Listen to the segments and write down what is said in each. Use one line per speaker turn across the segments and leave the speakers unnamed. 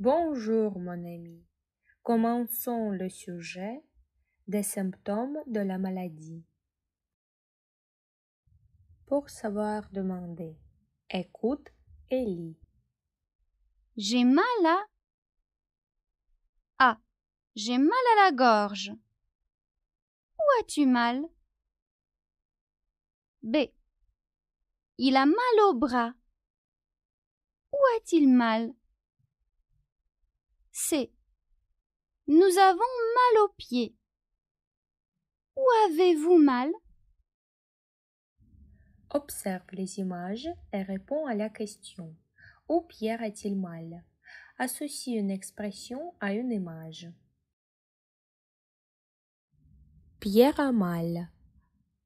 Bonjour mon ami. Commençons le sujet des symptômes de la maladie. Pour savoir demander, écoute et lis. J'ai mal à A. Ah, j'ai mal à la gorge. Où as-tu mal B. Il a mal au bras. Où a-t-il mal C. Nous avons mal aux pieds. Où avez-vous mal Observe les images et réponds à la question. Où Pierre a-t-il mal Associe une expression à une image. Pierre a mal.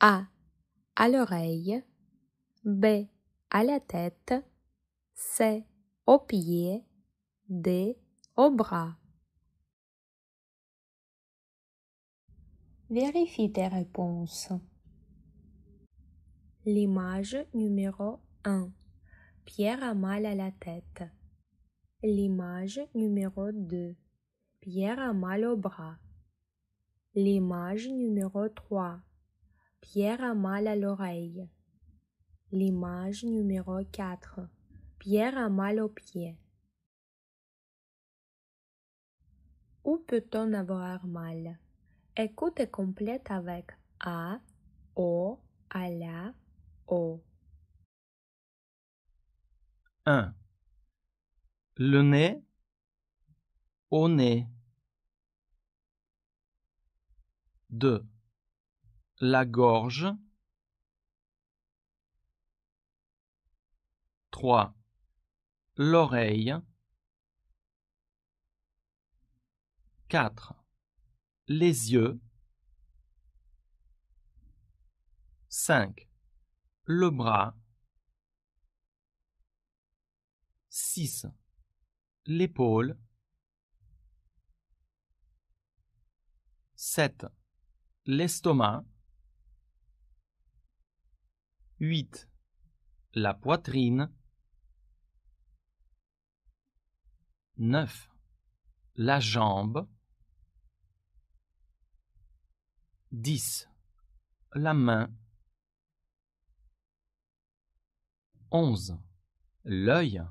A. À l'oreille. B. À la tête. C. Au pied. D au bras. Vérifie tes réponses. L'image numéro 1. Pierre a mal à la tête. L'image numéro 2. Pierre a mal au bras. L'image numéro 3. Pierre a mal à l'oreille. L'image numéro 4. Pierre a mal aux pieds. Où peut-on avoir mal Écoute complète avec A, O, A, la, O.
1. Le nez, au nez. 2. La gorge. 3. L'oreille. 4. Les yeux. 5. Le bras. 6. L'épaule. 7. L'estomac. 8. La poitrine. 9. La jambe. 10. La main. 11. L'œil.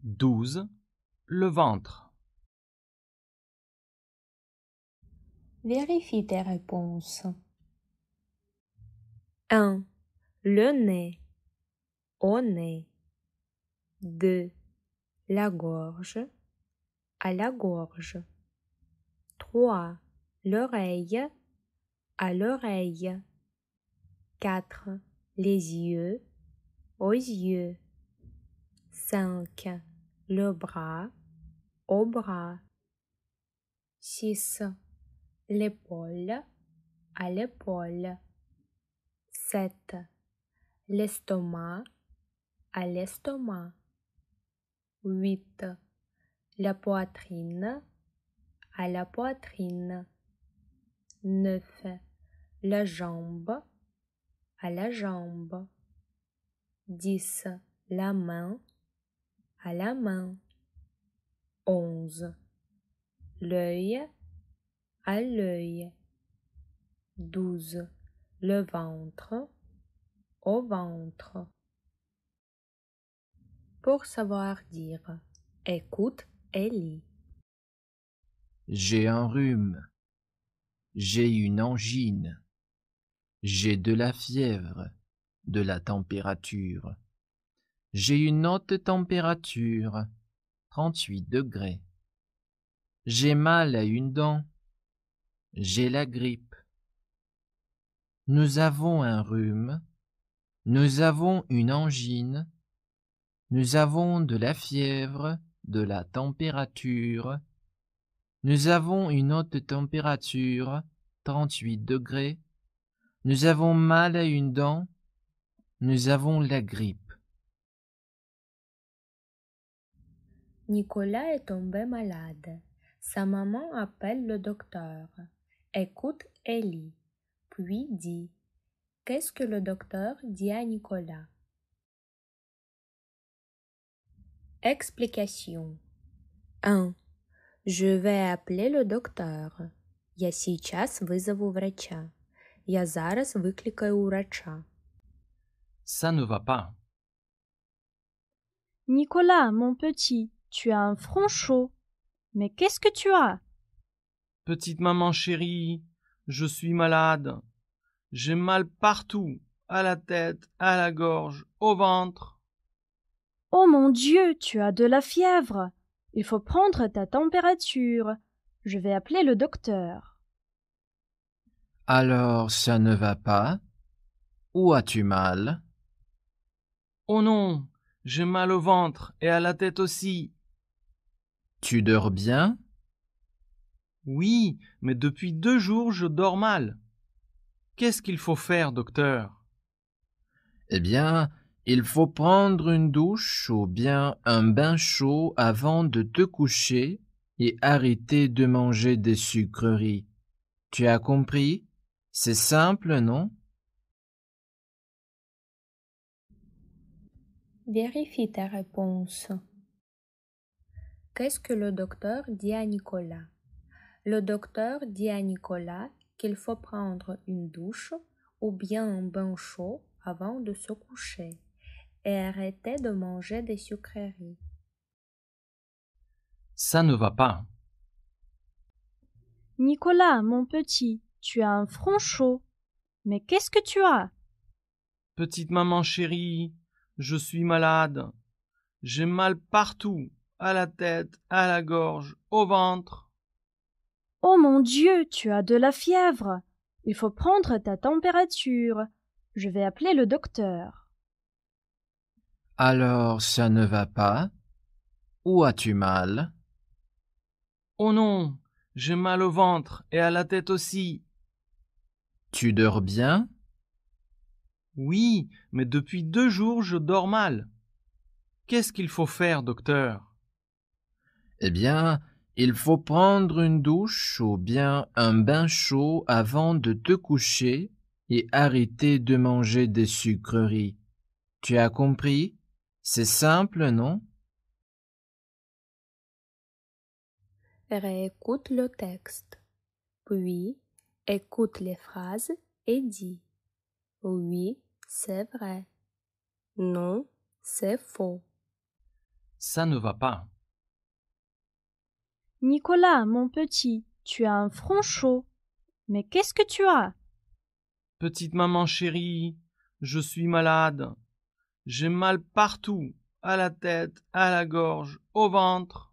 12. Le ventre.
Vérifie tes réponses. 1. Le nez. Au nez. 2. La gorge. À la gorge. 3. L'oreille à l'oreille. 4. Les yeux aux yeux. 5. Le bras au bras. 6. L'épaule à l'épaule. 7. L'estomac à l'estomac. 8. La poitrine à la poitrine. 9. La jambe à la jambe. 10. La main à la main. 11. L'œil à l'œil. 12. Le ventre au ventre. Pour savoir dire écoute et lis.
J'ai un rhume. J'ai une angine. J'ai de la fièvre, de la température. J'ai une haute température, 38 degrés. J'ai mal à une dent. J'ai la grippe. Nous avons un rhume. Nous avons une angine. Nous avons de la fièvre, de la température. Nous avons une haute température, 38 degrés. Nous avons mal à une dent. Nous avons la grippe.
Nicolas est tombé malade. Sa maman appelle le docteur. Écoute Ellie, puis dit Qu'est-ce que le docteur dit à Nicolas Explication 1. Je vais appeler le docteur.
Ça ne va pas.
Nicolas, mon petit, tu as un front chaud. Mais qu'est-ce que tu as
Petite maman chérie, je suis malade. J'ai mal partout, à la tête, à la gorge, au ventre.
Oh mon Dieu, tu as de la fièvre. Il faut prendre ta température. Je vais appeler le docteur.
Alors ça ne va pas Où as-tu mal
Oh non, j'ai mal au ventre et à la tête aussi. Tu dors bien Oui, mais depuis deux jours je dors mal. Qu'est-ce qu'il faut faire, docteur Eh bien, il faut prendre une douche
ou bien un bain chaud avant de te coucher et arrêter de manger des sucreries. Tu as compris C'est simple, non
Vérifie ta réponse. Qu'est-ce que le docteur dit à Nicolas Le docteur dit à Nicolas qu'il faut prendre une douche ou bien un bain chaud avant de se coucher et arrêter de manger des
sucreries.
Ça ne va pas.
Nicolas, mon petit, tu as un front chaud. Mais qu'est-ce que tu as
Petite maman chérie, je suis malade. J'ai mal partout, à la tête, à la gorge, au ventre.
Oh mon Dieu, tu as de la fièvre. Il faut prendre ta température. Je vais appeler le docteur.
Alors ça ne va pas Où as-tu mal
Oh non, j'ai mal au ventre et à la tête aussi.
Tu dors bien
Oui, mais depuis deux jours je dors mal. Qu'est-ce qu'il faut faire, docteur Eh bien, il faut prendre
une douche ou bien un bain chaud avant de te coucher et arrêter de manger des sucreries. Tu as compris c'est simple, non
Réécoute ben, le texte, puis écoute les phrases et dis Oui, c'est vrai. Non, c'est faux.
Ça ne va pas.
Nicolas, mon petit, tu as un front chaud. Mais qu'est-ce que tu as
Petite maman chérie, je suis malade. J'ai mal partout, à la tête, à la gorge, au ventre.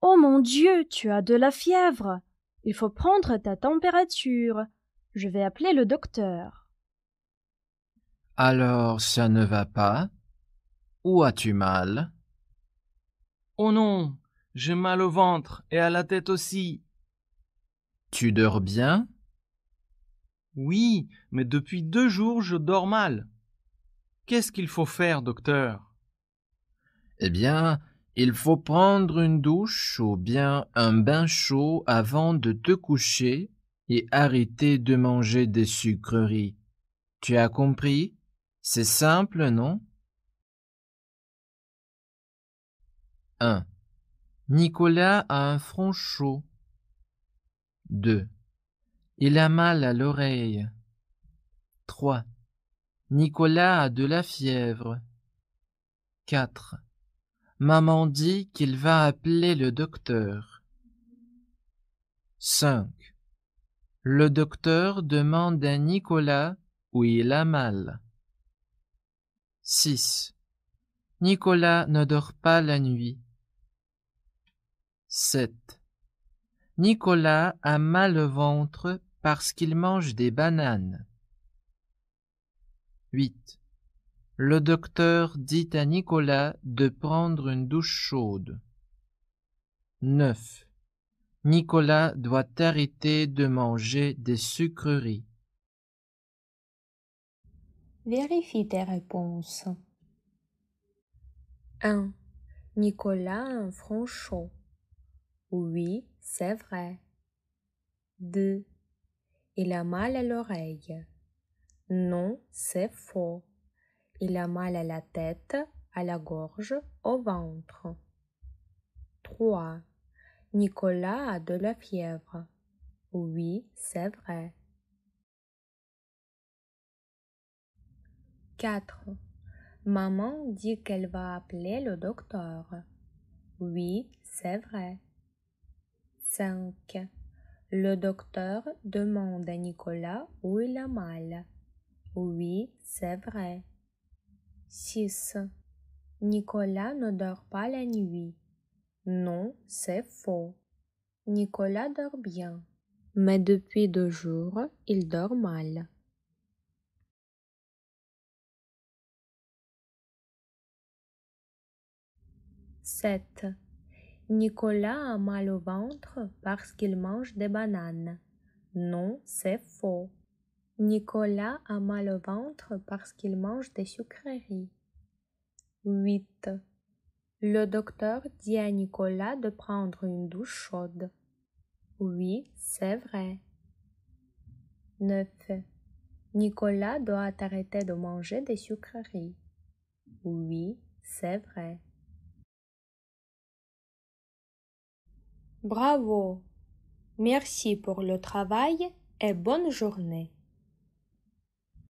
Oh mon Dieu, tu as de la fièvre. Il faut prendre ta température. Je vais appeler le docteur.
Alors ça ne va pas Où as-tu mal
Oh non, j'ai mal au ventre et à la tête aussi. Tu dors bien Oui, mais depuis deux jours je dors mal. Qu'est-ce qu'il faut faire, docteur Eh bien, il faut prendre une douche ou bien un bain
chaud avant de te coucher et arrêter de manger des sucreries. Tu as compris C'est simple, non 1. Nicolas a un front chaud. 2. Il a mal à l'oreille. 3. Nicolas a de la fièvre. 4. Maman dit qu'il va appeler le docteur. 5. Le docteur demande à Nicolas où il a mal. 6. Nicolas ne dort pas la nuit. 7. Nicolas a mal au ventre parce qu'il mange des bananes. 8. Le docteur dit à Nicolas de prendre une douche chaude. 9. Nicolas doit arrêter de manger des sucreries.
Vérifie tes réponses. 1. Nicolas a un front chaud. Oui, c'est vrai. 2. Il a mal à l'oreille. Non, c'est faux. Il a mal à la tête, à la gorge, au ventre. 3. Nicolas a de la fièvre. Oui, c'est vrai. 4. Maman dit qu'elle va appeler le docteur. Oui, c'est vrai. 5. Le docteur demande à Nicolas où il a mal. Oui, c'est vrai. 6. Nicolas ne dort pas la nuit. Non, c'est faux. Nicolas dort bien. Mais depuis deux jours, il dort mal. « 7. Nicolas a mal au ventre parce qu'il mange des bananes. Non, c'est faux. Nicolas a mal au ventre parce qu'il mange des sucreries. 8. Le docteur dit à Nicolas de prendre une douche chaude. Oui, c'est vrai. 9. Nicolas doit arrêter de manger des sucreries. Oui, c'est vrai. Bravo. Merci pour le travail et bonne journée.